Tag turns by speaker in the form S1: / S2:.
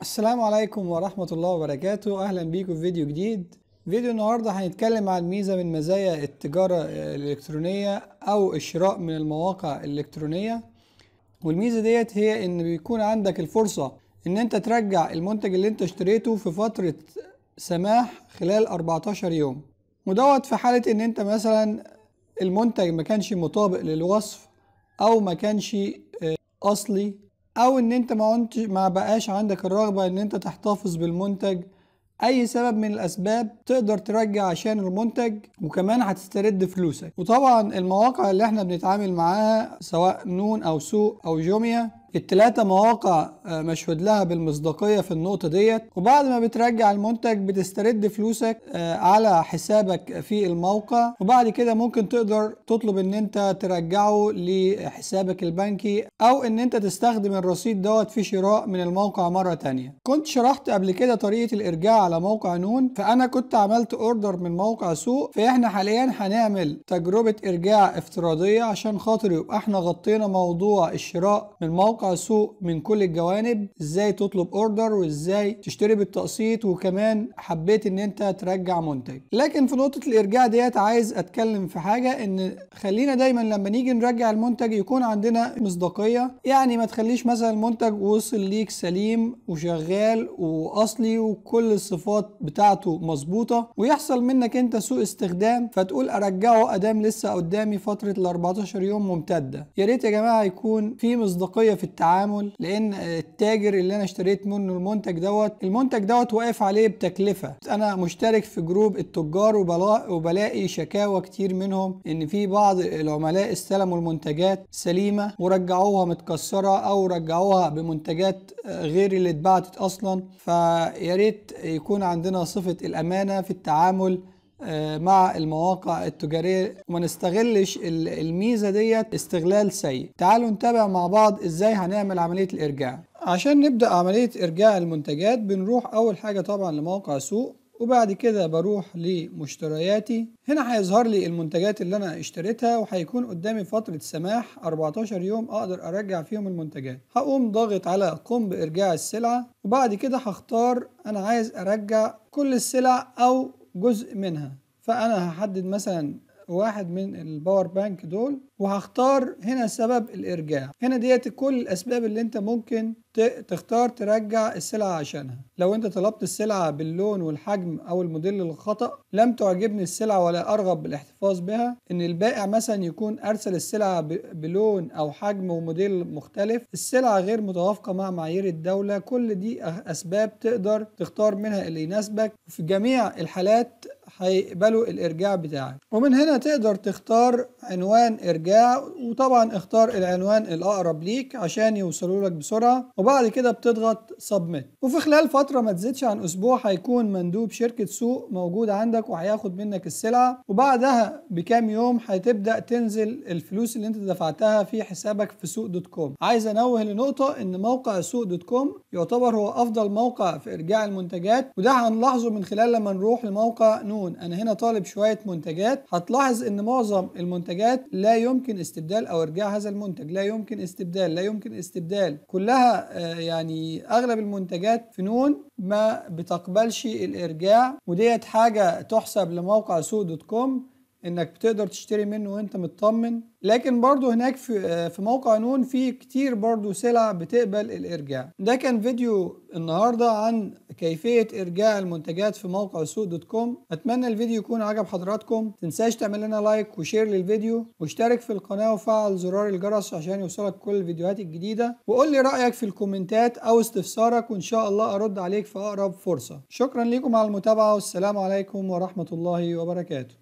S1: السلام عليكم ورحمة الله وبركاته أهلا بيكم في فيديو جديد فيديو النهاردة هنتكلم عن ميزة من مزايا التجارة الإلكترونية أو الشراء من المواقع الإلكترونية والميزة ديت هي إن بيكون عندك الفرصة إن أنت ترجع المنتج اللي أنت اشتريته في فترة سماح خلال 14 يوم ودوت في حالة إن أنت مثلا المنتج ما كانش مطابق للوصف أو ما كانش آه، أصلي او ان انت ما ما بقاش عندك الرغبه ان انت تحتفظ بالمنتج اي سبب من الاسباب تقدر ترجع عشان المنتج وكمان هتسترد فلوسك وطبعا المواقع اللي احنا بنتعامل معاها سواء نون او سوق او جوميا التلاتة مواقع آه، مشهود لها بالمصداقية في النقطة ديت وبعد ما بترجع المنتج بتسترد فلوسك آه، على حسابك في الموقع وبعد كده ممكن تقدر تطلب ان انت ترجعه لحسابك البنكي او ان انت تستخدم الرصيد دوت في شراء من الموقع مرة تانية كنت شرحت قبل كده طريقة الارجاع على موقع نون فانا كنت عملت اوردر من موقع سوق فاحنا حاليا هنعمل تجربة ارجاع افتراضية عشان خاطر يبقى احنا غطينا موضوع الشراء من موقع سوق من كل الجوانب ازاي تطلب اوردر وازاي تشتري بالتقسيط وكمان حبيت ان انت ترجع منتج لكن في نقطه الارجاع ديت عايز اتكلم في حاجه ان خلينا دايما لما نيجي نرجع المنتج يكون عندنا مصداقيه يعني ما تخليش مثلا المنتج وصل ليك سليم وشغال واصلي وكل الصفات بتاعته مظبوطه ويحصل منك انت سوء استخدام فتقول ارجعه ادام لسه قدامي فتره ال 14 يوم ممتده يا ريت يا جماعه يكون في مصداقيه في في التعامل لان التاجر اللي انا اشتريت منه المنتج دوت المنتج دوت واقف عليه بتكلفه انا مشترك في جروب التجار وبلاقي شكاوى كتير منهم ان في بعض العملاء استلموا المنتجات سليمه ورجعوها متكسره او رجعوها بمنتجات غير اللي اتبعتت اصلا فيا ريت يكون عندنا صفه الامانه في التعامل آه، مع المواقع التجارية وما نستغلش الميزة ديت استغلال سيء تعالوا نتابع مع بعض ازاي هنعمل عملية الارجاع عشان نبدأ عملية ارجاع المنتجات بنروح اول حاجة طبعا لموقع سوق وبعد كده بروح لمشترياتي هنا هيظهر لي المنتجات اللي انا اشتريتها وهيكون قدامي فترة سماح 14 يوم اقدر ارجع فيهم المنتجات هقوم ضاغط على قم بارجاع السلعة وبعد كده هختار انا عايز ارجع كل السلع او جزء منها فأنا هحدد مثلا واحد من الباور بانك دول وهختار هنا سبب الارجاع هنا ديت كل الاسباب اللي انت ممكن تختار ترجع السلعة عشانها لو انت طلبت السلعة باللون والحجم او الموديل الخطأ لم تعجبني السلعة ولا ارغب بالاحتفاظ بها ان البائع مثلا يكون ارسل السلعة بلون او حجم وموديل مختلف السلعة غير متوافقة مع معايير الدولة كل دي اسباب تقدر تختار منها اللي يناسبك في جميع الحالات هيقبلوا الارجاع بتاعك ومن هنا تقدر تختار عنوان ارجاع وطبعا اختار العنوان الاقرب ليك عشان يوصلوا لك بسرعه وبعد كده بتضغط سبميت وفي خلال فتره ما تزيدش عن اسبوع هيكون مندوب شركه سوق موجود عندك وهياخد منك السلعه وبعدها بكام يوم هتبدا تنزل الفلوس اللي انت دفعتها في حسابك في سوق دوت كوم عايز انوه لنقطه ان موقع سوق دوت كوم يعتبر هو افضل موقع في ارجاع المنتجات وده هنلاحظه من خلال لما نروح لموقع نو مجنون انا هنا طالب شويه منتجات هتلاحظ ان معظم المنتجات لا يمكن استبدال او ارجاع هذا المنتج لا يمكن استبدال لا يمكن استبدال كلها آه، يعني اغلب المنتجات فنون ما بتقبلش الارجاع وديت حاجه تحسب لموقع سوق دوت كوم انك بتقدر تشتري منه وانت مطمن لكن برضه هناك في آه، في موقع نون في كتير برضه سلع بتقبل الارجاع ده كان فيديو النهارده عن كيفيه ارجاع المنتجات في موقع سوق دوت كوم اتمنى الفيديو يكون عجب حضراتكم تنساش تعمل لنا لايك وشير للفيديو واشترك في القناه وفعل زرار الجرس عشان يوصلك كل الفيديوهات الجديده وقول لي رايك في الكومنتات او استفسارك وان شاء الله ارد عليك في اقرب فرصه شكرا لكم على المتابعه والسلام عليكم ورحمه الله وبركاته